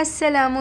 Aslam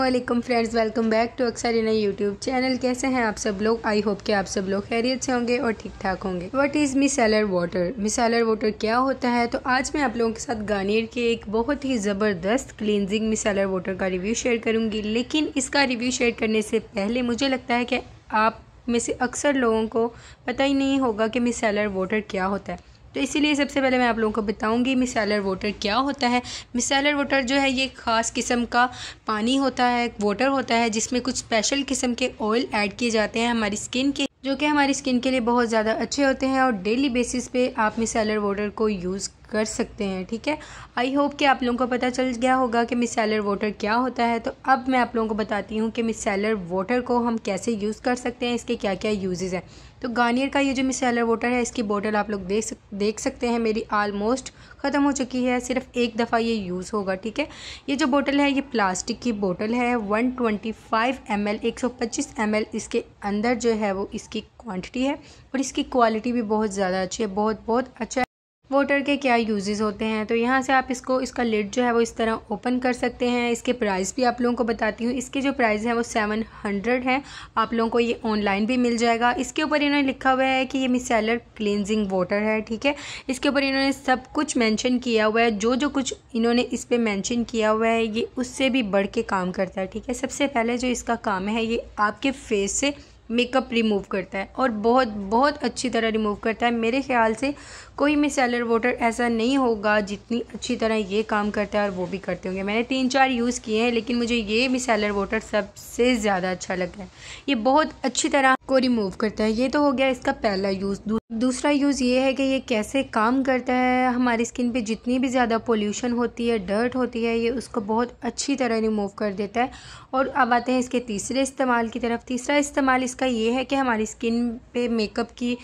friends welcome back to अक्सर in YouTube channel कैसे हैं आप सब लोग आई होप कि आप सब लोग खैरियत से होंगे और ठीक ठाक होंगे what is micellar water micellar water क्या होता है तो आज मैं आप लोगों के साथ गार्नियर के एक बहुत ही ज़बरदस्त क्लिनजिंग मिसलर वाटर का रिव्यू शेयर करूंगी लेकिन इसका रिव्यू शेयर करने से पहले मुझे लगता है कि आप में से अक्सर लोगों को पता ही नहीं होगा कि मिसलर वाटर क्या होता है तो इसीलिए सबसे पहले मैं आप लोगों को बताऊंगी मिसैलर वाटर क्या होता है मिसैलर वाटर जो है ये ख़ास किस्म का पानी होता है वाटर होता है जिसमें कुछ स्पेशल किस्म के ऑयल ऐड किए जाते हैं हमारी स्किन के जो कि हमारी स्किन के लिए बहुत ज़्यादा अच्छे होते हैं और डेली बेसिस पे आप मिसैलर वाटर को यूज़ कर सकते हैं ठीक है आई होप कि आप लोगों को पता चल गया होगा कि मिसलर वाटर क्या होता है तो अब मैं आप लोगों को बताती हूँ कि मिसलर वाटर को हम कैसे यूज़ कर सकते हैं इसके क्या क्या यूजेज़ हैं तो गार्नियर का ये जो मिसलर वाटर है इसकी बोतल आप लोग देख सक देख सकते हैं मेरी आलमोस्ट ख़त्म हो चुकी है सिर्फ एक दफ़ा ये यूज़ होगा ठीक है ये जो बोटल है ये प्लास्टिक की बोटल है one twenty five M L एक सौ पच्चीस एम एल इसके अंदर जो है वो इसकी क्वान्टिटी है और इसकी क्वालिटी भी बहुत ज़्यादा अच्छी है बहुत बहुत अच्छा वोटर के क्या यूजेस होते हैं तो यहाँ से आप इसको इसका लिड जो है वो इस तरह ओपन कर सकते हैं इसके प्राइस भी आप लोगों को बताती हूँ इसके जो प्राइस हैं वो सेवन हंड्रेड है आप लोगों को ये ऑनलाइन भी मिल जाएगा इसके ऊपर इन्होंने लिखा हुआ है कि ये मिसेलर क्लिनजिंग वाटर है ठीक है इसके ऊपर इन्होंने सब कुछ मैंशन किया हुआ है जो जो कुछ इन्होंने इस पर मैंशन किया हुआ है ये उससे भी बढ़ के काम करता है ठीक है सबसे पहले जो इसका काम है ये आपके फेस से मेकअप रिमूव करता है और बहुत बहुत अच्छी तरह रिमूव करता है मेरे ख्याल से कोई मिसलर वाटर ऐसा नहीं होगा जितनी अच्छी तरह ये काम करता है और वो भी करते होंगे मैंने तीन चार यूज़ किए हैं लेकिन मुझे ये मिसलर वाटर सबसे ज़्यादा अच्छा लगता है ये बहुत अच्छी तरह को रिमूव करता है ये तो हो गया इसका पहला यूज़ दूसरा यूज़ ये है कि ये कैसे काम करता है हमारी स्किन पे जितनी भी ज़्यादा पोल्यूशन होती है डर्ट होती है ये उसको बहुत अच्छी तरह रिमूव कर देता है और अब आते हैं इसके तीसरे इस्तेमाल की तरफ तीसरा इस्तेमाल इसका ये है कि हमारी स्किन पे मेकअप की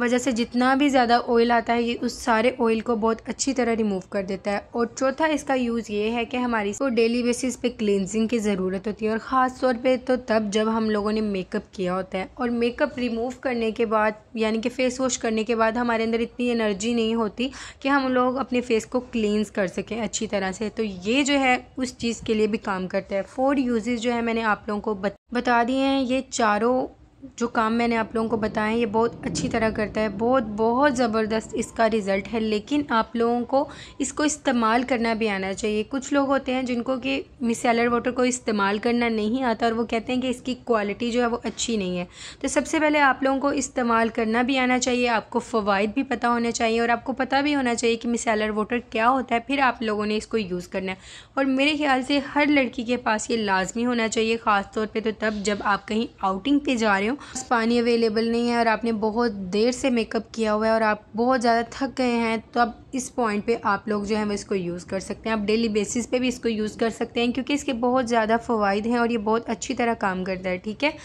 वजह से जितना भी ज़्यादा ऑयल आता है ये उस सारे ऑयल को बहुत अच्छी तरह रिमूव कर देता है और चौथा इसका यूज़ ये है कि हमारी को डेली बेसिस पे क्लिनजिंग की ज़रूरत होती है और ख़ास तौर पे तो तब जब हम लोगों ने मेकअप किया होता है और मेकअप रिमूव करने के बाद यानी कि फेस वॉश करने के बाद हमारे अंदर इतनी एनर्जी नहीं होती कि हम लोग अपने फेस को क्लिनज कर सकें अच्छी तरह से तो ये जो है उस चीज़ के लिए भी काम करता है फोर यूजेज जो है मैंने आप लोगों को बता दिए हैं ये चारों जो काम मैंने आप लोगों को बताया ये बहुत अच्छी तरह करता है बहुत बहुत ज़बरदस्त इसका रिज़ल्ट है लेकिन आप लोगों को इसको इस्तेमाल करना भी आना चाहिए कुछ लोग होते हैं जिनको कि मिसलर वाटर को इस्तेमाल करना नहीं आता और वो कहते हैं कि इसकी क्वालिटी जो है वो अच्छी नहीं है तो सबसे पहले आप लोगों को इस्तेमाल करना भी आना चाहिए आपको फ़वाद भी पता होना चाहिए और आपको पता भी होना चाहिए कि मिसलर वाटर क्या होता है फिर आप लोगों ने इसको यूज़ करना है और मेरे ख्याल से हर लड़की के पास ये लाजमी होना चाहिए ख़ासतौर पर तो तब जब आप कहीं आउटिंग पर जा रहे हो पानी अवेलेबल नहीं है और आपने बहुत देर से मेकअप किया हुआ है और आप बहुत ज़्यादा थक गए हैं तो अब इस पॉइंट पे आप लोग जो है वो इसको यूज़ कर सकते हैं आप डेली बेसिस पे भी इसको यूज़ कर सकते हैं क्योंकि इसके बहुत ज़्यादा फ़वाद हैं और ये बहुत अच्छी तरह काम करता है ठीक है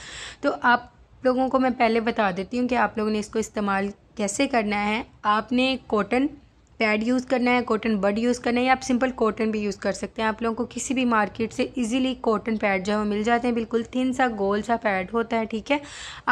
तो आप लोगों को मैं पहले बता देती हूँ कि आप लोगों ने इसको इस्तेमाल कैसे करना है आपने कॉटन पैड यूज़ करना है कॉटन बड यूज़ करना है या आप सिंपल कॉटन भी यूज़ कर सकते हैं आप लोगों को किसी भी मार्केट से इजीली कॉटन पैड जो है वो मिल जाते हैं बिल्कुल थिन सा गोल सा पैड होता है ठीक है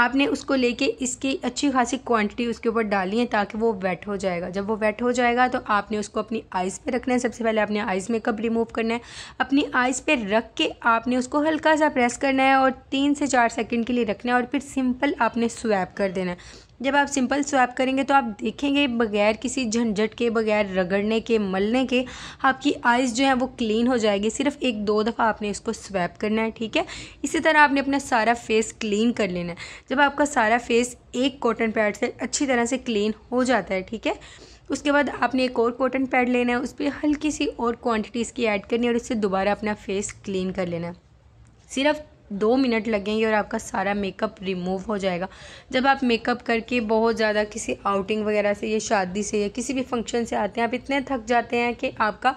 आपने उसको लेके इसकी अच्छी खासी क्वांटिटी उसके ऊपर डाली है ताकि वो वेट हो जाएगा जब वो वेट हो जाएगा तो आपने उसको अपनी आइज़ पर रखना है सबसे पहले आपने आइज़ मेकअप रिमूव करना है अपनी आइज़ पर रख के आपने उसको हल्का सा प्रेस करना है और तीन से चार सेकेंड के लिए रखना है और फिर सिंपल आपने स्वैप कर देना है जब आप सिंपल स्वैप करेंगे तो आप देखेंगे बगैर किसी झंझट के बगैर रगड़ने के मलने के आपकी आइज़ जो है वो क्लीन हो जाएगी सिर्फ एक दो दफ़ा आपने इसको स्वैप करना है ठीक है इसी तरह आपने अपना सारा फेस क्लीन कर लेना है जब आपका सारा फेस एक कॉटन पैड से अच्छी तरह से क्लीन हो जाता है ठीक है उसके बाद आपने एक और कॉटन पैड लेना है उस पर हल्की सी और क्वान्टिटी की ऐड करनी है और इससे दोबारा अपना फेस क्लीन कर लेना है सिर्फ दो मिनट लगेंगे और आपका सारा मेकअप रिमूव हो जाएगा जब आप मेकअप करके बहुत ज़्यादा किसी आउटिंग वगैरह से या शादी से या किसी भी फंक्शन से आते हैं आप इतने थक जाते हैं कि आपका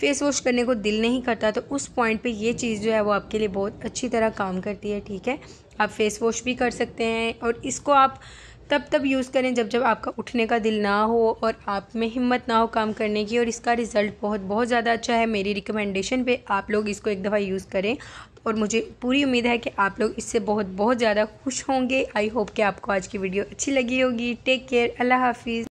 फेस वॉश करने को दिल नहीं करता तो उस पॉइंट पे ये चीज़ जो है वो आपके लिए बहुत अच्छी तरह काम करती है ठीक है आप फेस वॉश भी कर सकते हैं और इसको आप तब तब यूज़ करें जब जब आपका उठने का दिल ना हो और आप में हिम्मत ना हो काम करने की और इसका रिज़ल्ट बहुत बहुत ज़्यादा अच्छा है मेरी रिकमेंडेशन पे आप लोग इसको एक दफ़ा यूज़ करें और मुझे पूरी उम्मीद है कि आप लोग इससे बहुत बहुत ज़्यादा खुश होंगे आई होप कि आपको आज की वीडियो अच्छी लगी होगी टेक केयर अल्लाह हाफिज़